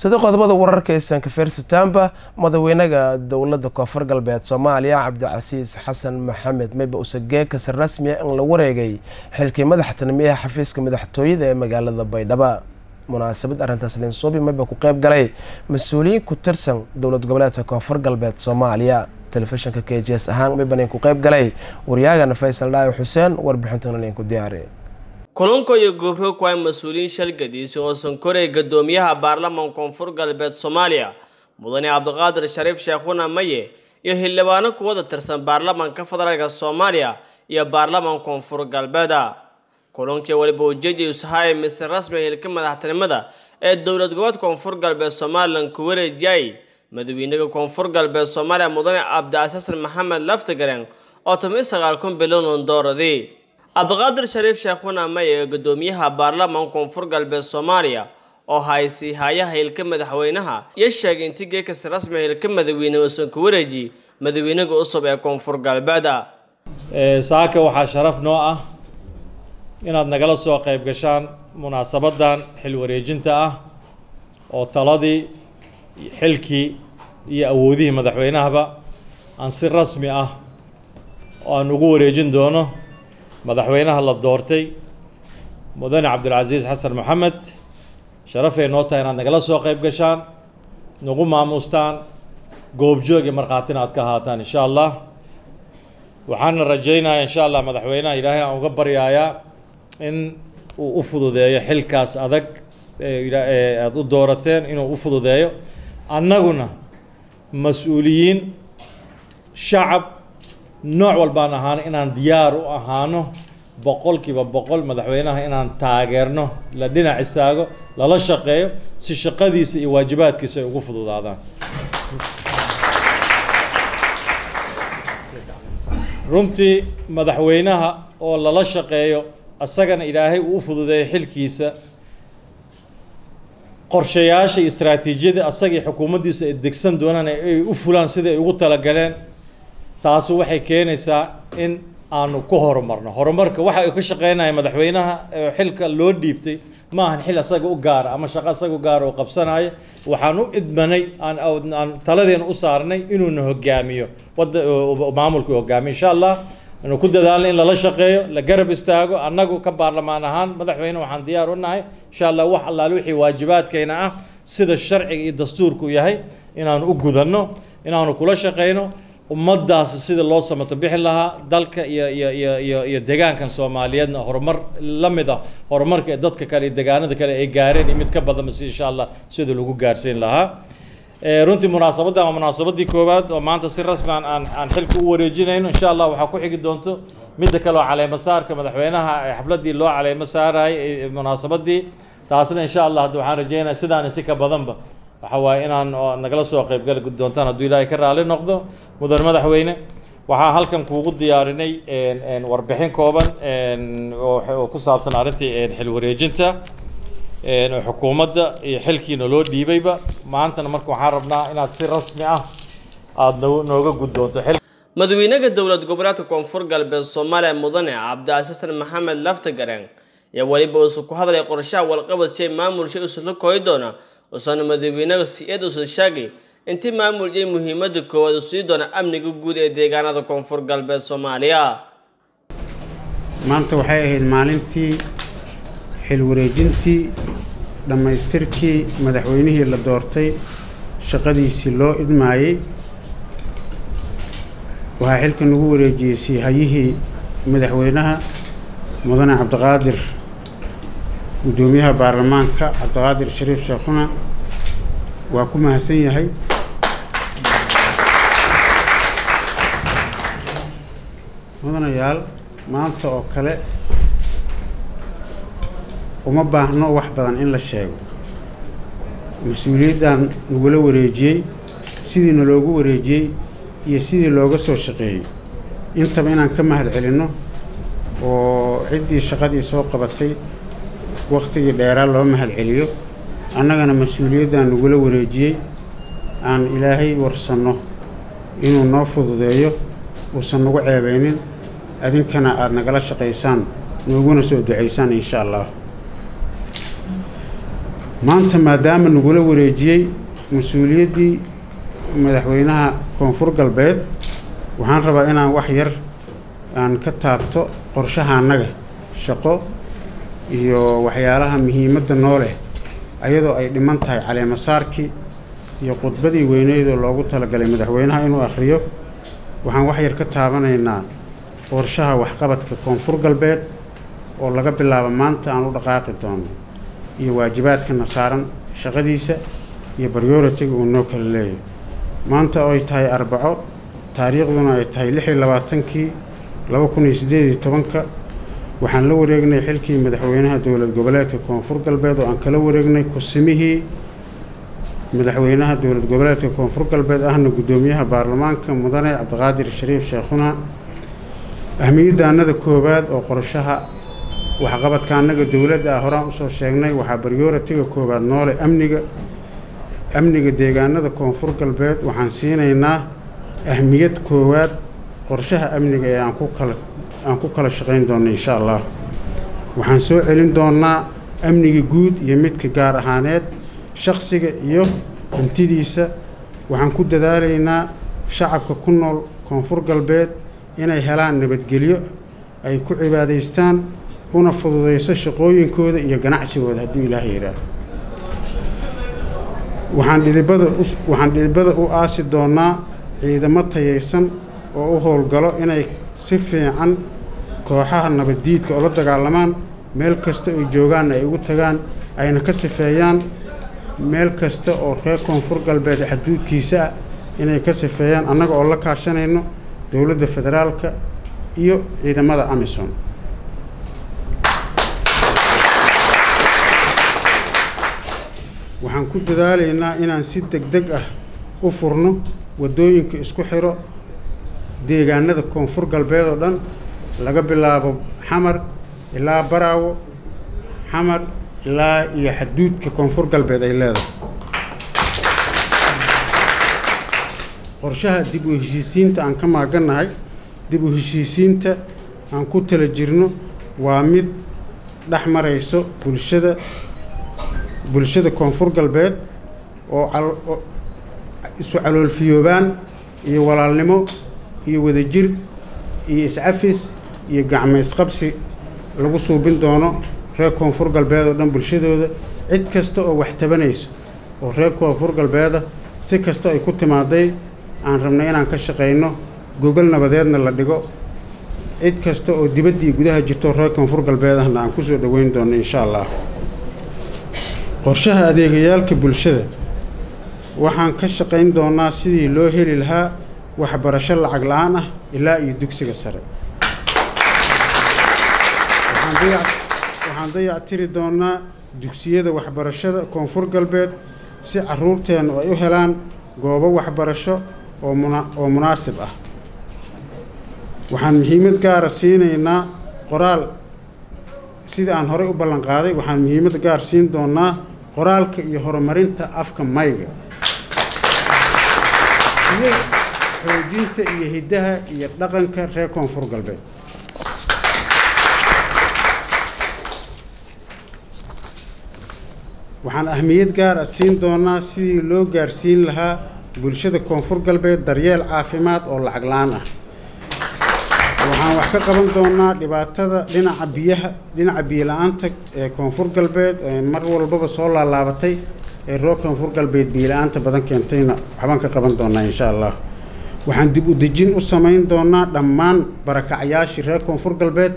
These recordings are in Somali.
sida qodobada wararka sankafer sitamba madaxweynaha dowlada koonfur galbeed soomaaliya cabdicasiis xasan maxamed meyba usagee kasi rasmiya in la wareegay xilkii madaxtinimiyaha xafiiska madaxtooyada ee magaalada baydhaba munaasabad arrintaas linsuubi meyba ku qeyb galay mas-uuliyiin ku tirsan dowlad goboleedka koonfur galbeed soomaaliya telefishinka k j s ahaan meyban ku qeyb galay waryahagana faysal dhaawi xuseen warbixintan ku diyaari kulunka iyo ku waa mas-uuliyiin shalgadiisi oo sankoray gadoomiyaha baarlamaan koonfur galbeed soomaaliya mudane cabdiqaadir shariif sheekhuna maye iyo xildhibaano kuwada tirsan baarlamaanka federaalka soomaaliya iyo baarlamaan koonfur galbeeda kulankii waliba ujeedii usahaye misir rasmiga hilka madaxtinimada ee dowlad goboed koonfur galbeed somalilan ku wareejiyay madaxweynaha koonfur galbeed soomaaliya mudane cabdicasasin maxamed laftigareen oo toban sagaal kun bilyan un dooradii abdiqaadir shariif sheekhuna may ee guddoomiyaha baarlamaanka koonfur galbeed soomaaliya oo haysi hayaha hilka madaxweynaha iyo sheegay intii geekasi rasmiga hilka madaxweyne uusan ku wareeji madaxweynaga cusub ee koonfur galbeeda saaka waxaa sharaf noo ah inaad nagala soo qayb gashaan munaasabaddan xil wareejinta ah oo taladii xilkii iyo awoodihii madaxweynahaba aan si rasmi ah oo aan ugu wareejin doono madaxweynaha la doortay mudane cabdilcasiis xasan maxamed sharafay noo tahay inaad nagala soo qayb gashaan nagu maamuustaan goobjoogii iyo markhaatina aad ka ahaataan insha allah waxaana rajaynayaa insha allah madaxweynaha ilaahay aan uga baryaayaa in uu u fududeeyo xilkaas adag ee aada u doorateen inuu u fududeeyo annaguna mas-uuliyiin shacab nooc walbaan ahaano inaan diyaar u ahaano boqolkiiba boqol madaxweynaha inaan taageerno la dhinac istaago lala shaqeeyo si shaqadiisa iyo waajibaadkiisa ay ugu fududaadaan runtii madaxweynaha oo lala shaqeeyo isagana ilaahay uu u fududeeyo xilkiisa qorshayaasha iyo istaraatiijiyada asagii xukuumaddiisa ay degsan doonaan ay u fulaan sida ay ugu talagaleen taasu waxay keenaysaa in aanu ku horumarno horumarka waxa uu ka shaqeynaya madaxweynaha xilka loo dhiibtay ma ahan xil asaga u gaara ah ama shaqo asaga u gaara ah oo qabsanaya waxaan u idmanay aanaan taladeena u saarnay inuuna hogaamiyo wada maamulka hogaamiyo insha allah anu ku dadaalno in lala shaqeeyo la garab istaago annagu ka baarlamaan ahaan madaxweyne waxaan diyaar u nahay insha allah wax allaale wixii waajibaadkayna ah sida sharciga iyo dastuurku yahay inaanu u gudanno inaanu kula shaqeyno ummaddaasi sida loo samato bixi lahaa dalka iyo iyo iyo iyo iyo degaankan soomaaliyeedna horumar la mid ah horumarka dadka kale iyo degaanada kale ay gaareen iyo mid ka badanba si insha allah sida lagu gaarsiin lahaa eh, runtii munaasabaddan waa munaasabaddii koowaad oo maanta si rasmi aan aan aan xilka u wareejinayno insha allah waxaa ku xigi doonto midda kale oo caleemo saarka madaxweynaha xafladdii loo caleemo saarayay munaasabaddii taasna insha allah hadda waxaan rajaynayaa sidaan si ka badanba waxa waaye inaan nagala soo qaybgali doontaan hadduu ilaahay ka raali noqdo mudan madaxweyne waxaa halkan kuugu diyaarinay warbixin kooban oo ku saabsan arrintii xilwareejinta wareejinta xukuumadda iyo xilkiina loo dhiibayba maantana marka waxaan rabnaa inaad si rasmi ah aada nooga guddoonto madaxweynaha dowlad goboleedka koonfur galbeed soomaaliya mudane cabdicasiisan maxamed laftagareen ayaa weliba uusan ku hadlay qorshaha walqabad si ay maamul shay uusan doona wuusan madaxweynaha si-eed uusan sheegay intii maamul iyo muhiimadda koowaad u sii doona amniga guud ee deegaanada koonfur galbeed soomaaliya maanta waxay ahayd maalintii xilwareejintii dhammaystirkii madaxweynihii la doortay shaqadiisii loo idmaayey waxaa xilkan lagu wareejiyey siihayihii madaxweynaha mudane cabdiqaadir guddoomiyaha baarlamaanka cabdiqaadir shariif sheekhuna waa ku mahadsan yahay mudanayaal maanta oo kale uma baahno wax badan in la sheego mas-uuliyaddan nagula wareejiyey sidiina loogu wareejiyey iyo sidii looga soo shaqeeyey intaba inaan ka mahad celinno oo ciddii shaqadii soo qabatay wakhtigii dheeraa loo mahad celiyo annagana mas-uuliyaddan nagula wareejiyey aan ilaahay warsanno inuu noo fududeeyo uusan nagu ceebaynin adinkana aada nagala shaqaysaan nooguna soo ducaysaan insha allah maanta maadaama nagula wareejiyey mas-uuliyaddii madaxweynaha koonfur galbeed waxaan rabaa inaan wax yar aan ka taabto qorshaha annaga shaqo iyo waxyaalaha muhiimadda nooleh ayadoo ay dhiman tahay caleemasaarkii iyo khudbadii weyneydoo loogu talagalay madaxweynaha inuu akhriyo waxaan waxyar ka taabanaynaa qorshaha waxqabadka koonfur galbeed oo laga bilaabo maanta aan u dhaqaaqi doono iyo waajibaadkana saaran shaqadiisa iyo baryoritiga uu noo kala leeyahy maanta oo ay tahay arbaco taariikhduna ay tahay lix iyo labaatankii laba kun iyo siddeed iyo tobanka waxaan la wareegnay xilkii madaxweynaha dowlad goboleedka koonfur galbeed oo aan kala wareegnay kusimihii madaxweynaha dowlad goboleedka koonfur galbeed ahna guddoomiyaha baarlamaanka mudane cabdiqaadir shariif sheekhuna ahmiyaddaanada koowaad oo qorshaha waxqabadka annaga dowladda ah horaan usoo sheegnay waxaa baryooratiga koowaad noole amniga amniga deegaanada koonfur galbeed waxaan siinaynaa ahmiyad koowaad qorshaha amniga ee aan ku kala aan ku kala shaqayn doonno insha allah waxaan soo celin doonaa amniga guud iyo midka gaar ahaaneed shaqsiga iyo hantidiisa waxaan ku dadaalaynaa shacabka ku nool koonfur galbeed inay helaan nabadgelyo ay ku cibaadaystaan una fududayso shaqooyinkooda iyo ganacsigooda hadduu ilaahay yidhaah waxaan dhidibada waxaan dhidibada u aasi doonaa ciidamo tayaysan oo u howlgalo inay si fiican kooxaha nabaddiidka ula dagaalamaan meel kasta oo joogaanna ay ugu tagaan ayna ka sifeeyaan meel kasta oo reer koonfur galbeed xaduudkiisa ah inay ka sifeeyaan annaga oo la kaashanayno dowladda federaalka iyo ciidamada amisom waxaan ku dadaalaynaa inaan si deg deg ah u furno waddooyinka isku xiro deegaanada koonfur galbeed oo dhan laga bilaabo xamar ilaa baraawo xamar ilaa iyo xaduudka koonfur galbeed ay leedahay qorshaha dib u heshiisiinta aan ka maaganahay dib u heshiisiinta aan ku tala jirno waa mid dhex marayso bulshada bulshada koonfur galbeed oo isu caloolfiyoobaan iyo walaalnimo iyo wadajir iyo iscafis iyo gacmo isqabsi lagu suubin doono reer koonfur galbeed oo dhan bulshadooda cid kasta oo wax tabanayso oo reer koonfur galbeeda si kasta ay ku timaaday aan rabnay inaan ka shaqayno gogol nabadeedna la dhigo cid kasta oo dibaddii gudaha jirto reer koonfur galbeed ahna aan kusoo dhoweyn doono insha allah qorshaha adeegayaalka bulshada waxaan ka shaqayn doonaa sidii loo heli lahaa waxbarasho lacag la-aan ah ilaa iyo dugsiga sare waxaan dayactiri doonaa dugsiyada waxbarashada koonfur galbeed si caruurteennu ay u helaan goobo waxbarasho oo munaasib ah waxaan muhiimad gaara ah siinaynaa qoraal sidai aan horey u ballanqaaday waxaan muhiimad gaar siin doonaa qoraalka iyo horumarinta afka mayga diinta iyo hiddaha iyo dhaqanka reer koonfur galbeed waxaan ahmiyad gaara ah siin doonaa sidii loo gaarsiin lahaa bulshada koonfur galbeed daryeel caafimaad oo lacag la-aan ah waxaan wax ka qaban doonaa dhibaatada dhinaca biyaha dhinaca biyola-aanta ee koonfur galbeed ee mar walbaba soo laalaabatay ee roo koonfur galbeed biyola-aanta badan keentayna waxbaan ka qaban doonaa insha allah waxaan dib u dejin u samayn doonaa dhammaan barakacyaashii reer koonfur galbeed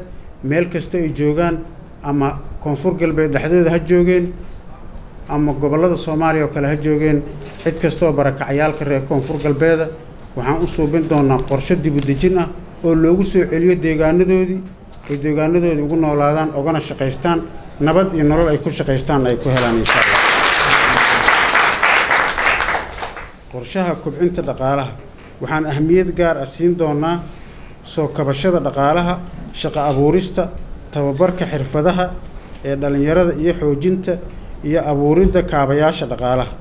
meel kasta ay joogaan ama koonfur galbeed dhexdeeda ha joogeen ama gobollada soomaaliya oo kale ha joogeen cid kastaoo barakacyaalka reer koonfur galbeeda waxaan u suubin doonaa qorsho dib u dejin ah oo loogu soo celiyo deegaanadoodii ay deegaanadoodii ugu noolaadaan ogana shaqaystaan nabad iyo nolol ay ku shaqaystaan ay ku helaan insha allah qorshaha kobcinta dhaqaalaha waxaan ahmiyad gaar ah siin doonaa soo kabashada dhaqaalaha shaqo abuurista tababarka xirfadaha ee dhallinyarada iyo xoojinta iyo abuuridda kaabayaasha dhaqaalaha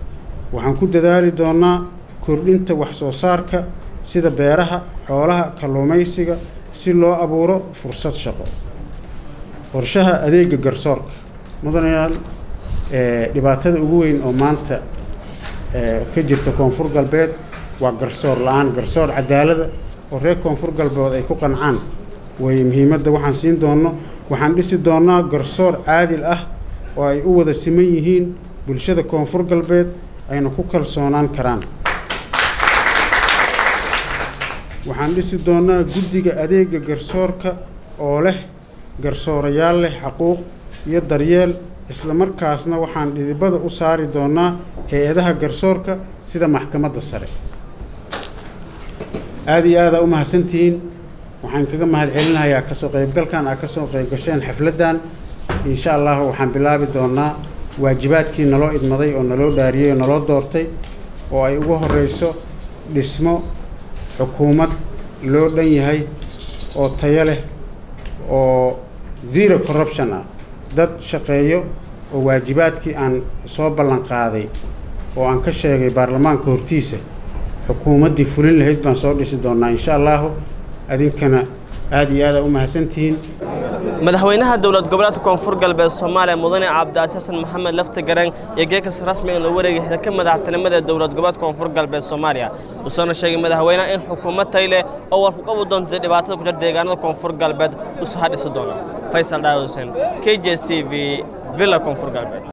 waxaan ku dadaali doonaa kordhinta wax soo saarka sida beeraha xoolaha kalluumaysiga si loo abuuro fursad shaqo qorshaha adeega garsoorka mudanayaal dhibaatada ugu weyn oo maanta ka jirta koonfur galbeed waa garsoor la-aan garsoor cadaalada oo reer koonfur galbeed ay ku qancaan weeye muhiimadda waxaan siin doonno waxaan dhisi doonaa garsoor caadil ah oo ay u wada siman yihiin bulshada koonfur galbeed ayna ku kalsoonaan karaan waxaan dhisi doonnaa guddiga adeega garsoorka oo leh garsoorayaal leh xaquuq iyo daryeel isla markaasna waxaan dhidibada u saari doonaa hay-adaha garsoorka sida maxkamadda sare aada iyo aada u mahadsantihiin waxaan kaga mahad mahadcelinayaa kasoo qaybgalkan aad kasoo gasheen xafladdan insha allah waxaan bilaabi doonaa waajibaadkii naloo idmaday oo naloo dhaariyey oo naloo doortay oo ay ugu horeyso dhismo xukuumad loo dhan yahay oo tayo leh oo zero corruption ah dad shaqeeyo oo waajibaadkii aan soo ballan qaaday oo aan ka sheegay baarlamaanka hortiisa xukuumaddii fulin lahayd baan soo dhisi doonnaa insha allaahu adinkana aad iyo aada u mahadsantihiin madaxweynaha dowlad goboleedka koonfur galbeed soomaaliya mudane cabdicaas xasan maxamed lafta garan iyo geekas rasmi in la wareegay xilka madaxtinimada ee dowlad goboleedka koonfur galbeed soomaaliya uusana sheegay madaxweynaha in xukuumad tay leh oo war ku qabi doonta dhibaatada ku jir deegaanada koonfur galbeed u saha dhisi doona faysal dhaawusen k j s t v villa koonfur galbeed